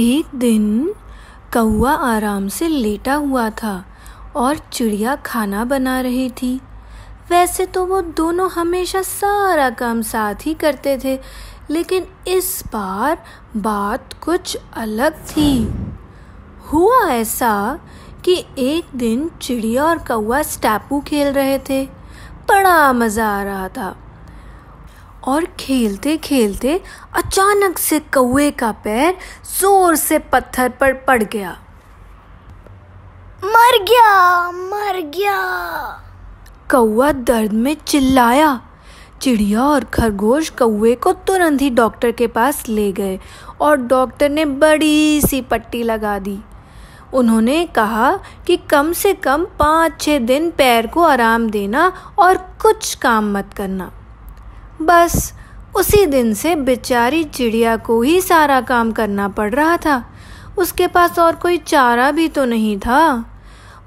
एक दिन कौआ आराम से लेटा हुआ था और चिड़िया खाना बना रही थी वैसे तो वो दोनों हमेशा सारा काम साथ ही करते थे लेकिन इस बार बात कुछ अलग थी हुआ ऐसा कि एक दिन चिड़िया और कौआ स्टैपू खेल रहे थे बड़ा मज़ा आ रहा था और खेलते खेलते अचानक से कौए का पैर जोर से पत्थर पर पड़ गया मर गया मर गया कौआ दर्द में चिल्लाया चिड़िया और खरगोश कौए को तुरंत ही डॉक्टर के पास ले गए और डॉक्टर ने बड़ी सी पट्टी लगा दी उन्होंने कहा कि कम से कम पाँच छः दिन पैर को आराम देना और कुछ काम मत करना बस उसी दिन से बेचारी चिड़िया को ही सारा काम करना पड़ रहा था उसके पास और कोई चारा भी तो नहीं था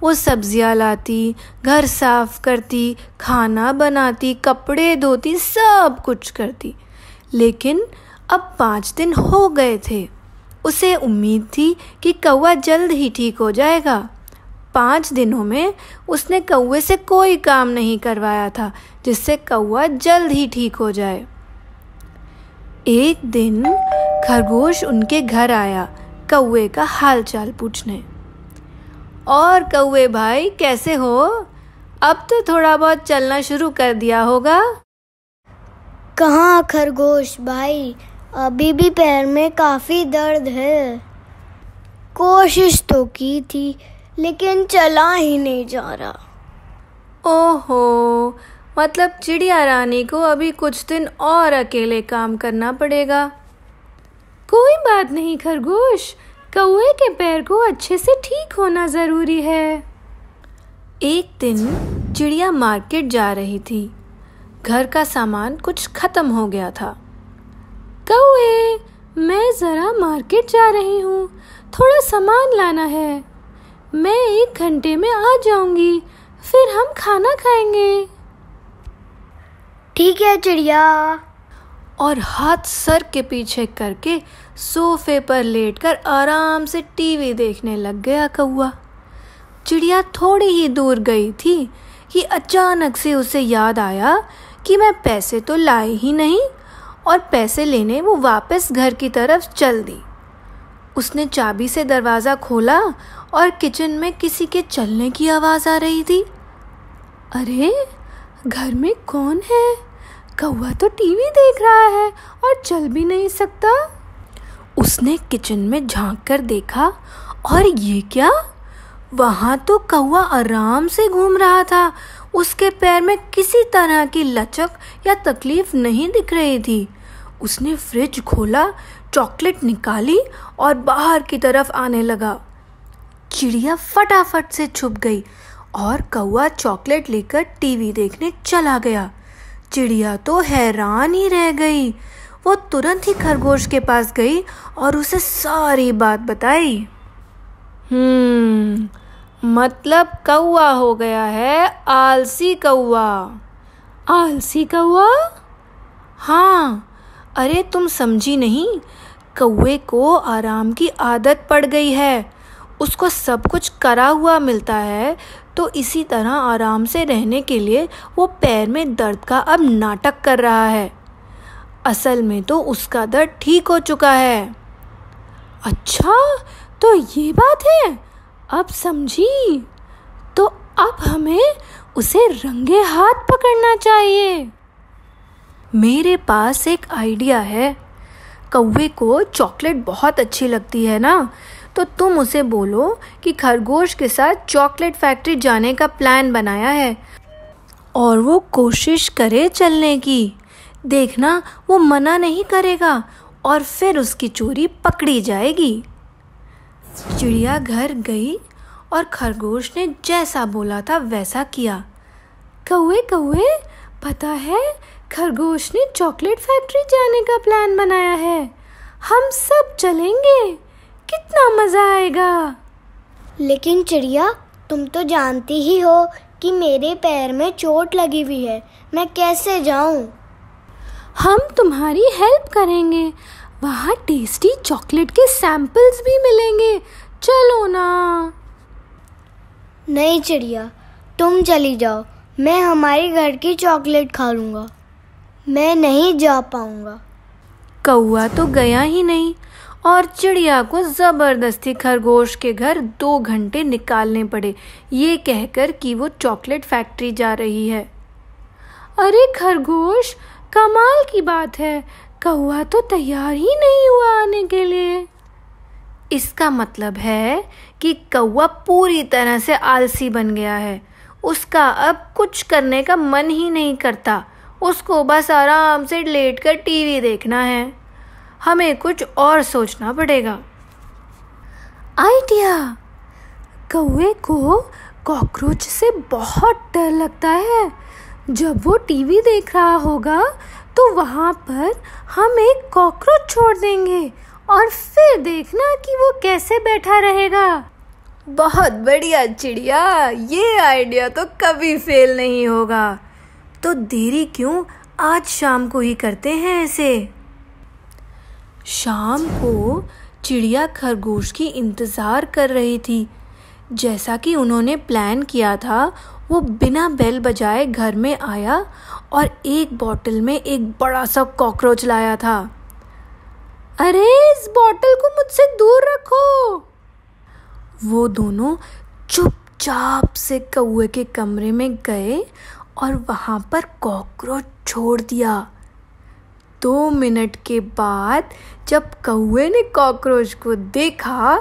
वो सब्जियाँ लाती घर साफ करती खाना बनाती कपड़े धोती सब कुछ करती लेकिन अब पाँच दिन हो गए थे उसे उम्मीद थी कि कौवा जल्द ही ठीक हो जाएगा पाँच दिनों में उसने कौए से कोई काम नहीं करवाया था जिससे कौआ जल्द ही ठीक हो जाए एक दिन खरगोश उनके घर आया कौए का हालचाल पूछने और कौए भाई कैसे हो अब तो थोड़ा बहुत चलना शुरू कर दिया होगा कहाँ खरगोश भाई अभी भी पैर में काफ़ी दर्द है कोशिश तो की थी लेकिन चला ही नहीं जा रहा ओहो मतलब चिड़िया रानी को अभी कुछ दिन और अकेले काम करना पड़ेगा कोई बात नहीं खरगोश कौए के पैर को अच्छे से ठीक होना ज़रूरी है एक दिन चिड़िया मार्केट जा रही थी घर का सामान कुछ ख़त्म हो गया था कौए मैं ज़रा मार्केट जा रही हूँ थोड़ा सामान लाना है मैं एक घंटे में आ जाऊंगी फिर हम खाना खाएंगे ठीक है चिड़िया और हाथ सर के पीछे करके सोफे पर लेटकर आराम से टीवी देखने लग गया कौआ चिड़िया थोड़ी ही दूर गई थी कि अचानक से उसे याद आया कि मैं पैसे तो लाए ही नहीं और पैसे लेने वो वापस घर की तरफ चल दी उसने चाबी से दरवाज़ा खोला और किचन में किसी के चलने की आवाज़ आ रही थी अरे घर में कौन है कौआ तो टीवी देख रहा है और चल भी नहीं सकता उसने किचन में झांक कर देखा और ये क्या वहाँ तो कौआ आराम से घूम रहा था उसके पैर में किसी तरह की लचक या तकलीफ नहीं दिख रही थी उसने फ्रिज खोला चॉकलेट निकाली और बाहर की तरफ आने लगा चिड़िया फटाफट से छुप गई और कौआ चॉकलेट लेकर टीवी देखने चला गया चिड़िया तो हैरान ही रह गई वो तुरंत ही खरगोश के पास गई और उसे सारी बात बताई हम्म मतलब कौआ हो गया है आलसी कौआ आलसी कौआ हाँ अरे तुम समझी नहीं कौए को आराम की आदत पड़ गई है उसको सब कुछ करा हुआ मिलता है तो इसी तरह आराम से रहने के लिए वो पैर में दर्द का अब नाटक कर रहा है असल में तो उसका दर्द ठीक हो चुका है अच्छा तो ये बात है अब समझी तो अब हमें उसे रंगे हाथ पकड़ना चाहिए मेरे पास एक आइडिया है कौवे को चॉकलेट बहुत अच्छी लगती है ना तो तुम उसे बोलो कि खरगोश के साथ चॉकलेट फैक्ट्री जाने का प्लान बनाया है और वो कोशिश करे चलने की देखना वो मना नहीं करेगा और फिर उसकी चोरी पकड़ी जाएगी चिड़िया घर गई और खरगोश ने जैसा बोला था वैसा किया कौए कौए पता है खरगोश ने चॉकलेट फैक्ट्री जाने का प्लान बनाया है हम सब चलेंगे कितना मज़ा आएगा लेकिन चिड़िया तुम तो जानती ही हो कि मेरे पैर में चोट लगी हुई है मैं कैसे जाऊं? हम तुम्हारी हेल्प करेंगे वहाँ टेस्टी चॉकलेट के सैंपल्स भी मिलेंगे चलो ना नहीं चिड़िया तुम चली जाओ मैं हमारे घर की चॉकलेट खा लूँगा मैं नहीं जा पाऊँगा कौआ तो गया ही नहीं और चिड़िया को ज़बरदस्ती खरगोश के घर दो घंटे निकालने पड़े ये कहकर कि वो चॉकलेट फैक्ट्री जा रही है अरे खरगोश कमाल की बात है कौआ तो तैयार ही नहीं हुआ आने के लिए इसका मतलब है कि कौआ पूरी तरह से आलसी बन गया है उसका अब कुछ करने का मन ही नहीं करता उसको बस आराम से लेट कर टीवी देखना है हमें कुछ और सोचना पड़ेगा आइडिया कौए को कॉकरोच से बहुत डर लगता है जब वो टीवी देख रहा होगा तो वहाँ पर हम एक कॉकरोच छोड़ देंगे और फिर देखना कि वो कैसे बैठा रहेगा बहुत बढ़िया चिड़िया ये आइडिया तो कभी फेल नहीं होगा तो देरी क्यों आज शाम को ही करते हैं ऐसे शाम को चिड़िया खरगोश की इंतज़ार कर रही थी जैसा कि उन्होंने प्लान किया था वो बिना बेल बजाए घर में आया और एक बॉटल में एक बड़ा सा कॉकरोच लाया था अरे इस बॉटल को मुझसे दूर रखो वो दोनों चुपचाप से कौए के कमरे में गए और वहाँ पर कॉकरोच छोड़ दिया दो मिनट के बाद जब कौए ने कॉकरोच को देखा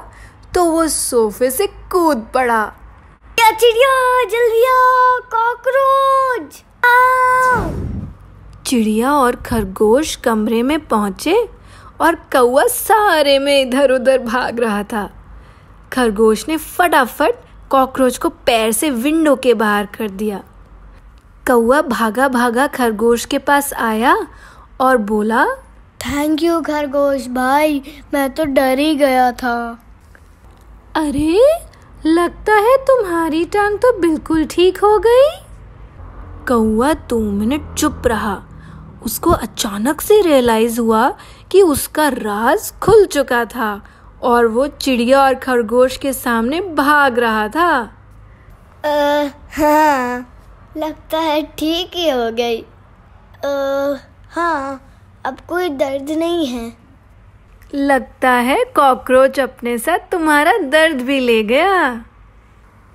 तो वो सोफे से कूद पड़ा क्या चिड़िया जल्दी आओ कॉकरोच चिड़िया और खरगोश कमरे में पहुंचे और कौआ सारे में इधर उधर भाग रहा था खरगोश ने फटाफट कॉकरोच को पैर से विंडो के बाहर कर दिया कौआ भागा भागा खरगोश के पास आया और बोला थैंक यू खरगोश भाई मैं तो डर ही गया था अरे लगता है तुम्हारी टांग तो बिल्कुल ठीक हो गई कौआ दो मिनट चुप रहा उसको अचानक से रियलाइज हुआ कि उसका राज खुल चुका था और वो चिड़िया और खरगोश के सामने भाग रहा था आ, हाँ लगता है ठीक ही हो गई आ, हाँ अब कोई दर्द नहीं है लगता है कॉकरोच अपने साथ तुम्हारा दर्द भी ले गया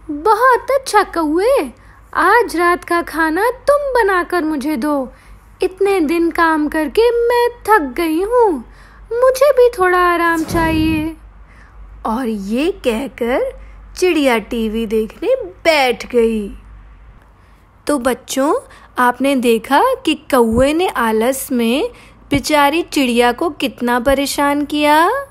बहुत अच्छा कौए आज रात का खाना तुम बनाकर मुझे दो इतने दिन काम करके मैं थक गई हूँ मुझे भी थोड़ा आराम चाहिए और ये कहकर चिड़िया टीवी देखने बैठ गई तो बच्चों आपने देखा कि कौए ने आलस में बेचारी चिड़िया को कितना परेशान किया